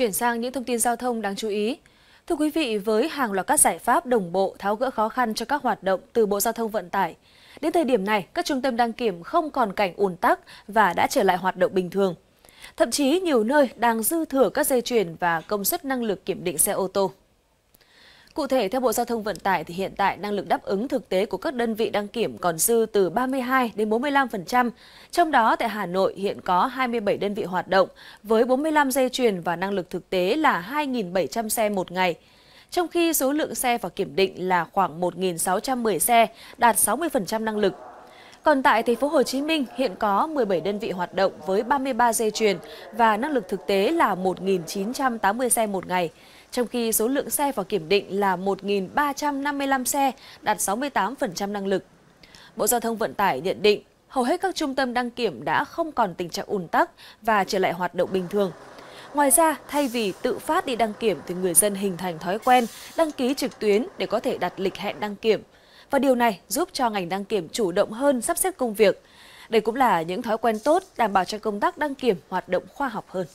Chuyển sang những thông tin giao thông đáng chú ý. Thưa quý vị, với hàng loạt các giải pháp đồng bộ tháo gỡ khó khăn cho các hoạt động từ Bộ Giao thông Vận tải, đến thời điểm này, các trung tâm đăng kiểm không còn cảnh ùn tắc và đã trở lại hoạt động bình thường. Thậm chí nhiều nơi đang dư thừa các dây chuyền và công suất năng lực kiểm định xe ô tô. Cụ thể, theo Bộ Giao thông Vận tải thì hiện tại năng lực đáp ứng thực tế của các đơn vị đăng kiểm còn dư từ 32 đến 45%. Trong đó tại Hà Nội hiện có 27 đơn vị hoạt động với 45 dây chuyền và năng lực thực tế là 2.700 xe một ngày. Trong khi số lượng xe vào kiểm định là khoảng 1.610 xe, đạt 60% năng lực còn tại thành phố Hồ Chí Minh hiện có 17 đơn vị hoạt động với 33 dây chuyền và năng lực thực tế là 1.980 xe một ngày, trong khi số lượng xe vào kiểm định là 1.355 xe, đạt 68% năng lực. Bộ Giao thông Vận tải nhận định hầu hết các trung tâm đăng kiểm đã không còn tình trạng ùn tắc và trở lại hoạt động bình thường. Ngoài ra, thay vì tự phát đi đăng kiểm thì người dân hình thành thói quen đăng ký trực tuyến để có thể đặt lịch hẹn đăng kiểm – và điều này giúp cho ngành đăng kiểm chủ động hơn sắp xếp công việc. Đây cũng là những thói quen tốt đảm bảo cho công tác đăng kiểm hoạt động khoa học hơn.